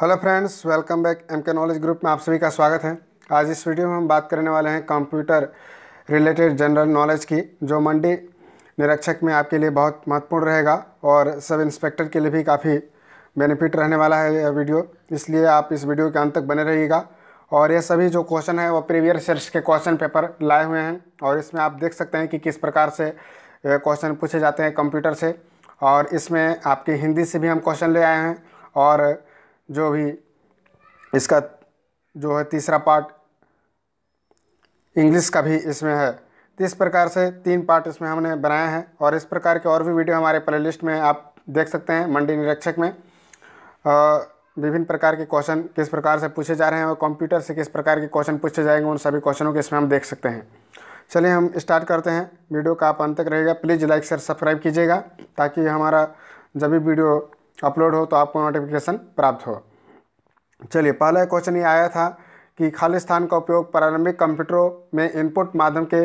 hello friends welcome back M K knowledge group में आप सभी का स्वागत है आज इस वीडियो में हम बात करने वाले हैं कंप्यूटर रिलेटेड जनरल नॉलेज की जो मंडी निरीक्षक में आपके लिए बहुत महत्वपूर्ण रहेगा और सब इंस्पेक्टर के लिए भी काफ़ी बेनिफिट रहने वाला है यह वीडियो इसलिए आप इस वीडियो के अंत तक बने रहिएगा और ये सभी जो क्वेश्चन है वो प्रीवियर सर्च के क्वेश्चन पेपर लाए हुए हैं और इसमें आप देख सकते हैं कि किस प्रकार से क्वेश्चन पूछे जाते हैं कंप्यूटर से और इसमें आपके हिंदी से भी हम क्वेश्चन ले आए हैं और जो भी इसका जो है तीसरा पार्ट इंग्लिश का भी इसमें है तो इस प्रकार से तीन पार्ट इसमें हमने बनाए हैं और इस प्रकार के और भी वीडियो हमारे प्लेलिस्ट में आप देख सकते हैं मंडी निरीक्षक में विभिन्न प्रकार के क्वेश्चन किस प्रकार से पूछे जा रहे हैं और कंप्यूटर से किस प्रकार के क्वेश्चन पूछे जाएंगे उन सभी क्वेश्चनों के इसमें हम देख सकते हैं चलिए हम स्टार्ट करते हैं वीडियो का आप अंत तक रहेगा प्लीज़ लाइक शेयर सब्सक्राइब कीजिएगा ताकि हमारा जब भी वीडियो अपलोड हो तो आपको नोटिफिकेशन प्राप्त हो चलिए पहला क्वेश्चन ये आया था कि खाली स्थान का उपयोग प्रारंभिक कंप्यूटरों में इनपुट माध्यम के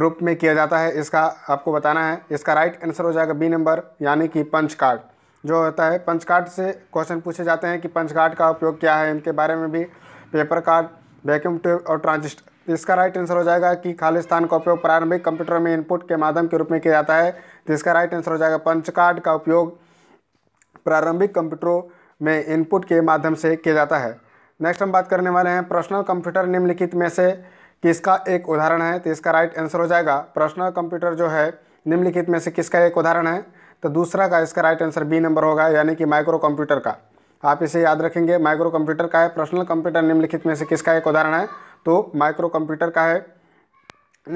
रूप में किया जाता है इसका आपको बताना है इसका राइट आंसर हो जाएगा बी नंबर यानी कि पंच कार्ड जो होता है पंच कार्ड से क्वेश्चन पूछे जाते हैं कि पंच कार्ड का उपयोग क्या है इनके बारे में भी पेपर कार्ड वैक्यूम ट्यूब और ट्रांजिस्ट इसका राइट आंसर हो जाएगा कि खाली स्थान का उपयोग प्रारंभिक कंप्यूटर में इनपुट के माध्यम के रूप में किया जाता है तो इसका राइट आंसर हो जाएगा पंच कार्ड का उपयोग प्रारंभिक कंप्यूटरों में इनपुट के माध्यम से किया जाता है नेक्स्ट हम बात करने वाले हैं पर्सनल कंप्यूटर निम्नलिखित में से किसका एक उदाहरण है तो इसका राइट आंसर हो जाएगा पर्सनल कंप्यूटर जो है निम्नलिखित में से किसका एक उदाहरण है तो दूसरा का इसका राइट आंसर बी नंबर होगा यानी कि माइक्रो कंप्यूटर का आप इसे याद रखेंगे माइक्रो कंप्यूटर का है पर्सनल कंप्यूटर निम्नलिखित में से किसका एक उदाहरण है तो माइक्रो कंप्यूटर का है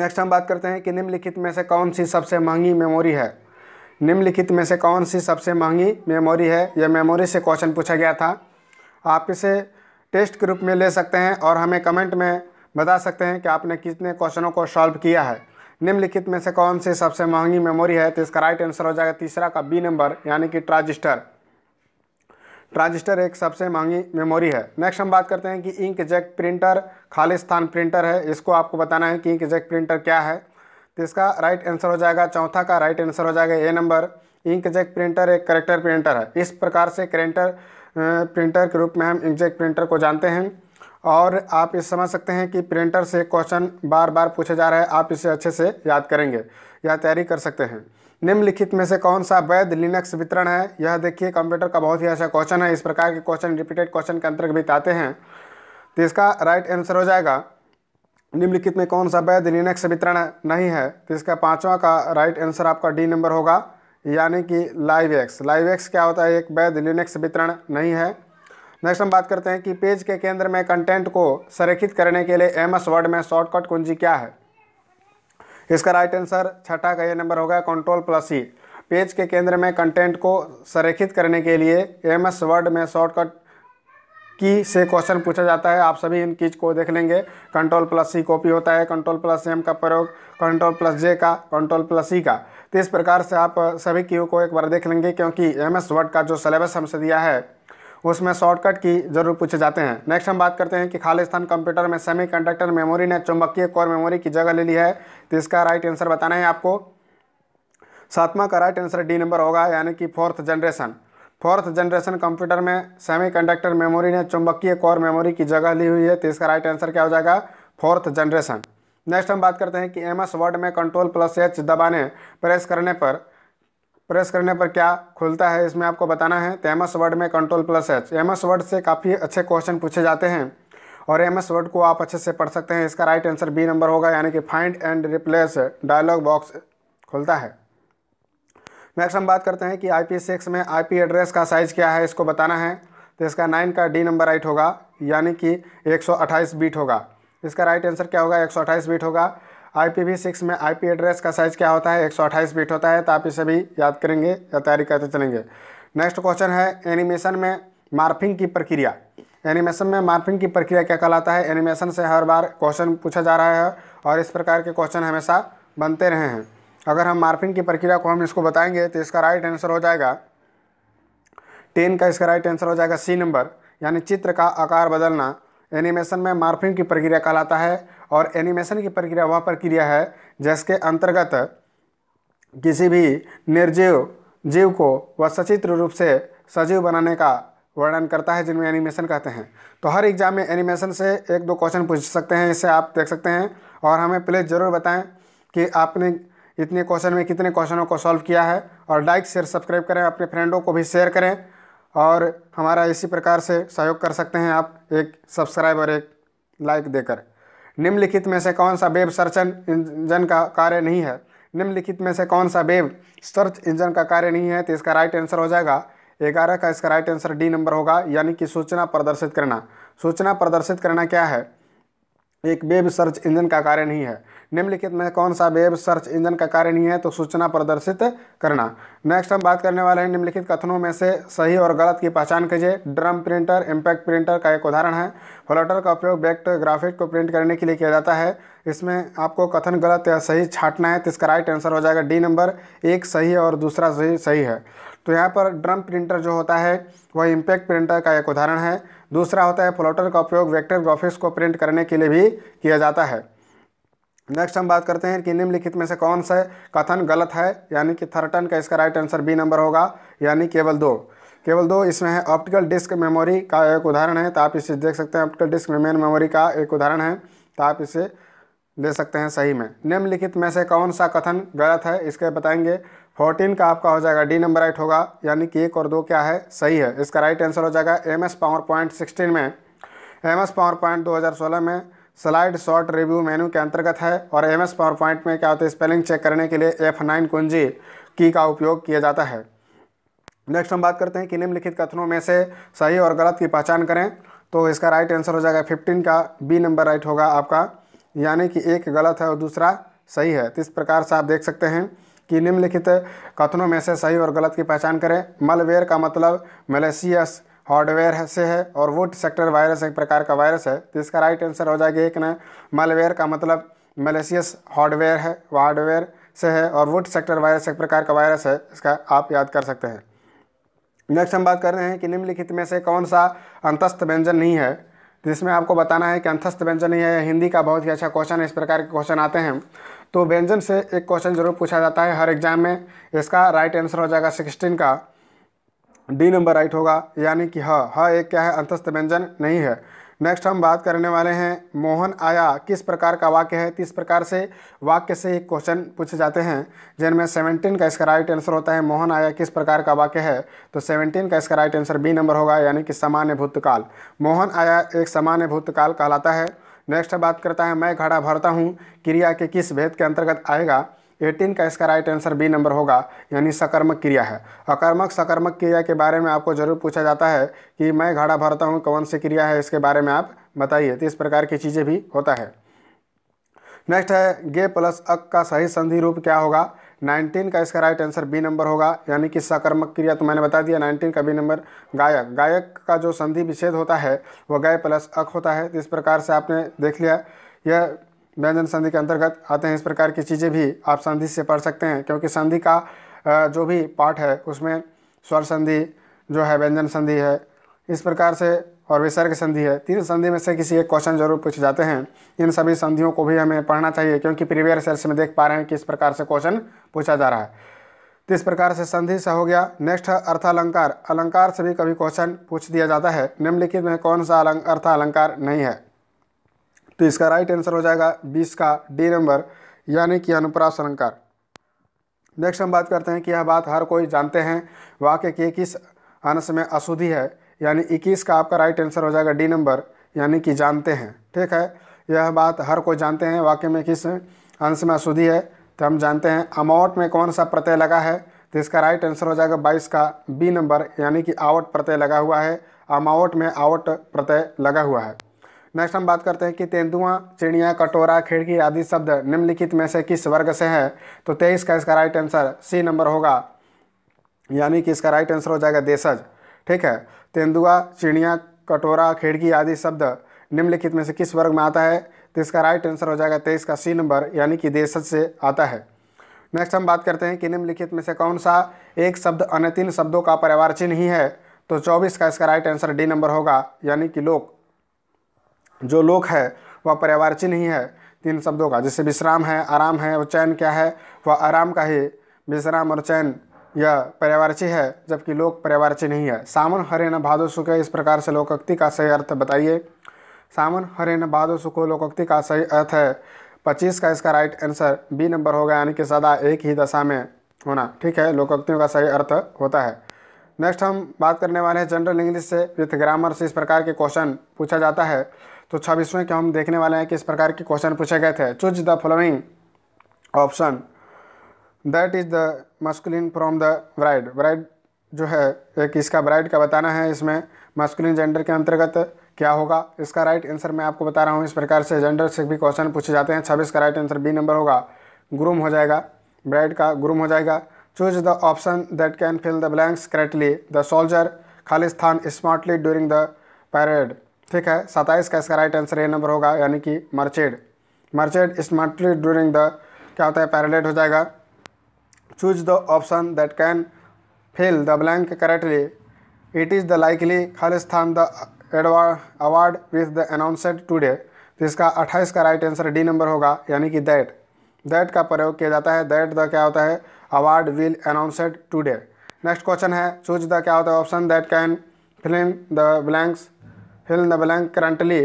नेक्स्ट हम बात करते हैं कि निम्नलिखित में से कौन सी सबसे महंगी मेमोरी है निम्नलिखित में से कौन सी सबसे महंगी मेमोरी है यह मेमोरी से क्वेश्चन पूछा गया था आप इसे टेस्ट के रूप में ले सकते हैं और हमें कमेंट में बता सकते हैं कि आपने कितने क्वेश्चनों को सॉल्व किया है निम्नलिखित में से कौन सी सबसे महंगी मेमोरी है तो इसका राइट आंसर हो जाएगा तीसरा का बी नंबर यानी कि ट्रांजिस्टर ट्रांजिस्टर एक सबसे महंगी मेमोरी है नेक्स्ट हम बात करते हैं कि इंक जैक प्रिंटर खालिस्तान प्रिंटर है इसको आपको बताना है कि इंक जैक प्रिंटर क्या है तो इसका राइट आंसर हो जाएगा चौथा का राइट आंसर हो जाएगा ए नंबर इंकजेट प्रिंटर एक करेक्टर प्रिंटर है इस प्रकार से करेंटर प्रिंटर के रूप में हम इंकजेट प्रिंटर को जानते हैं और आप ये समझ सकते हैं कि प्रिंटर से क्वेश्चन बार बार पूछे जा रहे हैं आप इसे अच्छे से याद करेंगे या तैयारी कर सकते हैं निम्नलिखित में से कौन सा वैध लिनक्स वितरण है यह देखिए कंप्यूटर का बहुत ही अच्छा क्वेश्चन है इस प्रकार के क्वेश्चन रिपीटेड क्वेश्चन के अंतर्गत आते हैं तो इसका राइट आंसर हो जाएगा निम्नलिखित में कौन सा वैध लिनक्स वितरण नहीं है तो इसका पाँचवा का राइट आंसर आपका डी नंबर होगा यानी कि लाइव एक्स लाइव एक्स क्या होता है एक वैध लिनक्स वितरण नहीं है नेक्स्ट हम बात करते हैं कि पेज के केंद्र में कंटेंट को संरेखित करने के लिए एम एस वर्ड में शॉर्टकट कुंजी क्या है इसका राइट आंसर छठा का ये नंबर होगा कंट्रोल प्लस ई पेज के केंद्र में कंटेंट को संरेखित करने के लिए एम एस वर्ड में शॉर्टकट की से क्वेश्चन पूछा जाता है आप सभी इन चीज़ को देख लेंगे कंट्रोल प्लस सी कॉपी होता है कंट्रोल प्लस एम का प्रयोग कंट्रोल प्लस जे का कंट्रोल प्लस सी का तो इस प्रकार से आप सभी कीओ को एक बार देख लेंगे क्योंकि एम एस वर्ड का जो सिलेबस हमसे दिया है उसमें शॉर्टकट की जरूर पूछे जाते हैं नेक्स्ट हम बात करते हैं कि खालिस्तान कंप्यूटर में कंडक्टर मेमोरी ने चुंबकीय कोर मेमोरी की जगह ले ली है तो इसका राइट आंसर बताना है आपको सातवां का राइट आंसर डी नंबर होगा यानी कि fourth generation fourth generation computer में सेमीकंडक्टर मेमोरी ने चुंबकीय कोर मेमोरी की जगह ली हुई है तो इसका राइट आंसर क्या हो जाएगा फोर्थ जनरेशन नेक्स्ट हम बात करते हैं कि एम एस वर्ड में कंट्रोल प्लस एच दबाने प्रेस करने पर प्रेस करने पर क्या खुलता है इसमें आपको बताना है तो एम एस वर्ड में control plus H M S Word से काफ़ी अच्छे क्वेश्चन पूछे जाते हैं और एम एस वर्ड को आप अच्छे से पढ़ सकते हैं इसका राइट आंसर बी नंबर होगा यानी कि find and replace dialog box खुलता है नेक्स्ट हम बात करते हैं कि आई पी सिक्स में आई पी एड्रेस का साइज़ क्या है इसको बताना है तो इसका नाइन का डी नंबर राइट होगा यानी कि एक बीट होगा इसका राइट आंसर क्या होगा एक बीट होगा आई पी सिक्स में आई पी एड्रेस का साइज़ क्या होता है 128 बीट होता है तो आप इसे भी याद करेंगे या तैयारी करते चलेंगे नेक्स्ट क्वेश्चन है एनिमेशन में मार्फिंग की प्रक्रिया एनिमेशन में मार्फिंग की प्रक्रिया क्या कहलाता है एनिमेशन से हर बार क्वेश्चन पूछा जा रहा है और इस प्रकार के क्वेश्चन हमेशा बनते रहे हैं अगर हम मार्फिन की प्रक्रिया को हम इसको बताएंगे तो इसका राइट आंसर हो जाएगा टेन का इसका राइट आंसर हो जाएगा सी नंबर यानी चित्र का आकार बदलना एनिमेशन में मार्फिन की प्रक्रिया कहलाता है और एनिमेशन की प्रक्रिया वह प्रक्रिया है जिसके अंतर्गत किसी भी निर्जीव जीव को वह सचित्र रूप से सजीव बनाने का वर्णन करता है जिनमें एनिमेशन कहते हैं तो हर एग्जाम में एनिमेशन से एक दो क्वेश्चन पूछ सकते हैं इसे आप देख सकते हैं और हमें प्लीज़ ज़रूर बताएं कि आपने इतने क्वेश्चन में कितने क्वेश्चनों को सॉल्व किया है और लाइक शेयर सब्सक्राइब करें अपने फ्रेंडों को भी शेयर करें और हमारा इसी प्रकार से सहयोग कर सकते हैं आप एक सब्सक्राइब और एक लाइक देकर निम्नलिखित में से कौन सा वेब सर्च इंजन का कार्य नहीं है निम्नलिखित में से कौन सा वेब सर्च इंजन का कार्य नहीं है तो इसका राइट आंसर हो जाएगा ग्यारह का इसका राइट आंसर डी नंबर होगा यानी कि सूचना प्रदर्शित करना सूचना प्रदर्शित करना क्या है एक वेब सर्च इंजन का कार्य नहीं है निम्नलिखित में कौन सा वेब सर्च इंजन का कार्य नहीं है तो सूचना प्रदर्शित करना नेक्स्ट हम बात करने वाले हैं निम्नलिखित कथनों में से सही और गलत की पहचान कीजिए ड्रम प्रिंटर इम्पैक्ट प्रिंटर का एक उदाहरण है फ्लटर का उपयोग बैक्ट ग्राफिक को प्रिंट करने के लिए किया जाता है इसमें आपको कथन गलत या सही छाटना है तो इसका राइट आंसर हो जाएगा डी नंबर एक सही है और दूसरा सही सही है तो यहाँ पर ड्रम प्रिंटर जो होता है वह इम्पैक्ट प्रिंटर का एक उदाहरण है दूसरा होता है प्लॉटर का उपयोग वेक्टर ग्राफिक्स को प्रिंट करने के लिए भी किया जाता है नेक्स्ट हम बात करते हैं कि निम्नलिखित में से कौन सा कथन गलत है यानी कि थर्टन का इसका राइट आंसर बी नंबर होगा यानी केवल दो केवल दो इसमें है ऑप्टिकल डिस्क मेमोरी का एक उदाहरण है तो आप इसे देख सकते हैं ऑप्टिकल डिस्क मेमेन मेमोरी का एक उदाहरण है तो आप इसे ले सकते हैं सही में निम्नलिखित में से कौन सा कथन गलत है इसके बताएंगे फोर्टीन का आपका हो जाएगा डी नंबर राइट होगा यानी कि एक और दो क्या है सही है इसका राइट आंसर हो जाएगा M S PowerPoint sixteen में एम एस पावर पॉइंट दो हज़ार सोलह में स्लाइड शॉर्ट रिव्यू मेन्यू के अंतर्गत है और एम एस पावर पॉइंट में क्या होता है स्पेलिंग चेक करने के लिए एफ नाइन कुंजी की का उपयोग किया जाता है नेक्स्ट हम बात करते हैं कि निम्नलिखित कथनों में से सही और गलत की पहचान करें तो इसका राइट आंसर हो जाएगा फिफ्टीन का बी नंबर राइट होगा आपका यानी कि एक गलत है और दूसरा सही है तो इस प्रकार से आप देख सकते हैं कि निम्नलिखित कथनों में से सही और गलत की पहचान करें मलवेयर का मतलब मलेशियस हार्डवेयर से है और वुड सेक्टर वायरस एक प्रकार का वायरस है तो इसका राइट आंसर हो जाएगा एक ना मलवेयर का मतलब मलेशियस हार्डवेयर है वह हार्डवेयर से है और वुड सेक्टर वायरस एक प्रकार का वायरस है इसका आप याद कर सकते हैं नेक्स्ट हम बात कर रहे हैं कि निम्नलिखित में से कौन सा अंतस्थ व्यंजन नहीं है जिसमें आपको बताना है कि अंतस्थ व्यंजन ही है हिंदी का बहुत ही अच्छा क्वेश्चन है इस प्रकार के क्वेश्चन आते हैं तो व्यंजन से एक क्वेश्चन जरूर पूछा जाता है हर एग्जाम में इसका राइट आंसर हो जाएगा सिक्सटीन का डी नंबर राइट होगा यानी कि ह एक क्या है अंतस्थ व्यंजन नहीं है नेक्स्ट हम बात करने वाले हैं मोहन आया किस प्रकार का वाक्य है तीस प्रकार से वाक्य से ही क्वेश्चन पूछे जाते हैं जिनमें सेवनटीन का इसका राइट आंसर होता है मोहन आया किस प्रकार का वाक्य है तो सेवनटीन का इसका राइट आंसर बी नंबर होगा यानी कि सामान्य भूतकाल मोहन आया एक सामान्य भूतकाल कहलाता है नेक्स्ट बात करता है मैं घड़ा भरता हूँ क्रिया के किस भेद के अंतर्गत आएगा एटीन का इसका राइट आंसर बी नंबर होगा यानी सकर्मक क्रिया है अकर्मक सकर्मक क्रिया के बारे में आपको जरूर पूछा जाता है कि मैं घड़ा भरता हूँ कौन सी क्रिया है इसके बारे में आप बताइए तो इस प्रकार की चीज़ें भी होता है नेक्स्ट है गे प्लस अक का सही संधि रूप क्या होगा 19 का इसका राइट आंसर बी नंबर होगा यानी कि सकर्मक क्रिया तो मैंने बता दिया 19 का बी नंबर गायक गायक का जो संधि विच्छेद होता है वह गय प्लस अक होता है तो इस प्रकार से आपने देख लिया यह व्यंजन संधि के अंतर्गत आते हैं इस प्रकार की चीज़ें भी आप संधि से पढ़ सकते हैं क्योंकि संधि का जो भी पाठ है उसमें स्वर संधि जो है व्यंजन संधि है इस प्रकार से और विसर्ग संधि है तीन संधि में से किसी एक क्वेश्चन जरूर पूछे जाते हैं इन सभी संधियों को भी हमें पढ़ना चाहिए क्योंकि प्रीवियर सेल्स में देख पा रहे हैं कि इस प्रकार से क्वेश्चन पूछा जा रहा है तो इस प्रकार से संधि से हो गया नेक्स्ट है अर्थालंकार अलंकार से भी कभी क्वेश्चन पूछ दिया जाता है निम्नलिखित में कौन सा अर्थालंकार नहीं है तो इसका राइट आंसर हो जाएगा बीस का डी नंबर यानी कि अनुप्रास अलंकार नेक्स्ट हम बात करते हैं कि यह बात हर कोई जानते हैं वाक्य के किस अंश में अशुद्धि है यानी इक्कीस का आपका राइट आंसर हो जाएगा डी नंबर यानी कि जानते हैं ठीक है यह बात हर कोई जानते हैं वाक्य में किस अंश में अशुद्धि है तो हम जानते हैं अमाउट में कौन सा प्रत्यय लगा है तो इसका राइट आंसर हो जाएगा बाईस का बी नंबर यानी कि आवट प्रत्यय लगा हुआ है अमाउट में आवट प्रत्यय लगा हुआ है नेक्स्ट हम बात करते हैं कि तेंदुआ चिड़िया कटोरा खिड़की आदि शब्द निम्नलिखित में से किस वर्ग से है तो तेईस का इसका राइट आंसर सी नंबर होगा यानी कि इसका राइट आंसर हो जाएगा देशज ठीक है तेंदुआ चिड़िया कटोरा खिड़की आदि शब्द निम्नलिखित में से किस वर्ग में आता है तो इसका राइट आंसर हो जाएगा तेईस का सी नंबर यानी कि देशज से आता है नेक्स्ट हम बात करते हैं कि निम्नलिखित में से कौन सा एक शब्द अन्य तीन शब्दों का परिवार चिन्ह ही है तो चौबीस का इसका राइट आंसर डी नंबर होगा यानी कि लोक जो लोक है वह पर्यावरची नहीं है तीन शब्दों का जैसे विश्राम है आराम है और चैन क्या है वह आराम का ही विश्राम और चैन यह पर्यावरची है जबकि लोक पर्यावरची नहीं है सावन न भादो सुख इस प्रकार से लोकोक्ति का सही अर्थ बताइए सावन न भादो सुखो लोकोक्ति का सही अर्थ है पच्चीस का इसका राइट आंसर बी नंबर होगा यानी कि सदा एक ही दशा में होना ठीक है लोकोक्तियों का सही अर्थ होता है नेक्स्ट हम बात करने वाले हैं जनरल इंग्लिश से विथ ग्रामर से इस प्रकार के क्वेश्चन पूछा जाता है तो छब्बीसवें के हम देखने वाले हैं कि इस प्रकार के क्वेश्चन पूछे गए थे choose the following option that is the masculine from the bride bride जो है एक इसका ब्राइड का बताना है इसमें मस्कुलिन जेंडर के अंतर्गत क्या होगा इसका राइट आंसर मैं आपको बता रहा हूँ इस प्रकार से जेंडर से भी क्वेश्चन पूछे जाते हैं छब्बीस का राइट आंसर बी नंबर होगा ग्रूम हो जाएगा ब्राइड का ग्रूम हो जाएगा choose the option that can fill the blanks correctly the soldier खालिस्तान स्मार्टली ड्यूरिंग द पैरेड ठीक है सत्ताईस का इसका राइट आंसर ए नंबर होगा यानी कि marched marched smartly during the क्या होता है पैरालेट हो जाएगा choose the option that can fill the blank correctly it is the likely खालिस्थान the award with the announced today तो इसका अट्ठाईस का राइट आंसर डी नंबर होगा यानी कि दैट दैट का प्रयोग किया जाता है दैट द क्या होता है award will announced today next question है चूज द क्या होता है option that can filling the blanks Hill blank currently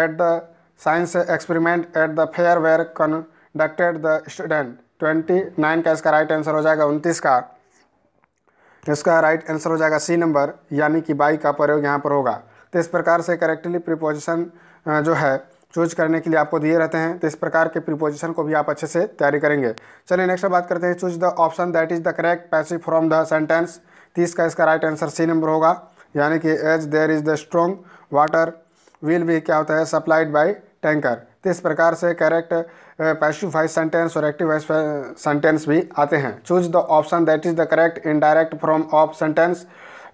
at the science experiment at the fair where conducted the student twenty nine का इसका right answer हो जाएगा उनतीस का इसका राइट आंसर हो जाएगा सी नंबर यानी कि बाई का प्रयोग यहाँ पर होगा तो इस प्रकार से करेक्टली प्रीपोजिशन जो है चूज करने के लिए आपको दिए रहते हैं तो इस प्रकार के प्रीपोजिशन को भी आप अच्छे से तैयारी करेंगे चलिए नेक्स्ट बात करते हैं choose the option that is the correct passive from the sentence तीस का इसका राइट आंसर सी नंबर होगा यानी कि as there is the strong water will भी क्या होता है सप्लाइड बाई टैंकर तो इस प्रकार से करेक्ट पैसिव सेंटेंस और एक्टिव सेंटेंस भी आते हैं choose the option that is the correct indirect from of sentence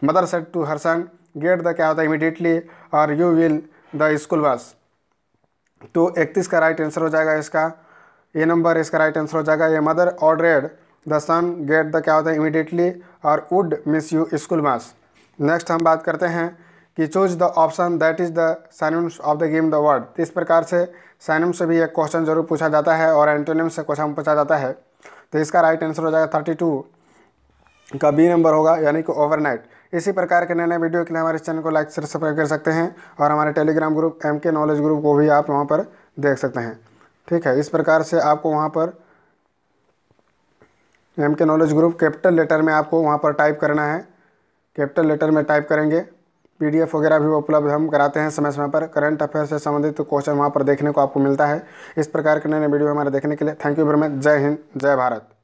mother set to her son get the क्या होता है इमिडिएटली और you will the school bus तो इकतीस का राइट आंसर हो जाएगा इसका ये नंबर इसका राइट आंसर हो जाएगा ये mother ordered the son get the क्या होता है इमिडिएटली और would miss you school mass next हम बात करते हैं कि choose the option that is the synonyms of the game the word इस प्रकार से साइनम से भी एक क्वेश्चन जरूर पूछा जाता है और एंटोनियम से क्वेश्चन पूछा जाता है तो इसका राइट आंसर हो जाएगा थर्टी टू का बी नंबर होगा यानी कि ओवरनाइट इसी प्रकार के नए नए वीडियो के लिए हमारे चैनल को लाइक शेयर सब्सक्राइब कर सकते हैं और हमारे Telegram group M K knowledge group को भी आप वहाँ पर देख सकते हैं ठीक है इस प्रकार से आपको वहाँ पर M K knowledge group capital letter में आपको वहाँ पर टाइप करना है कैपिटल लेटर में टाइप करेंगे पीडीएफ वगैरह भी उपलब्ध हम कराते हैं समय समय पर करंट अफेयर से संबंधित क्वेश्चन वहाँ पर देखने को आपको मिलता है इस प्रकार के नए नए वीडियो हमारे देखने के लिए थैंक यू वेरी मच जय हिंद जय भारत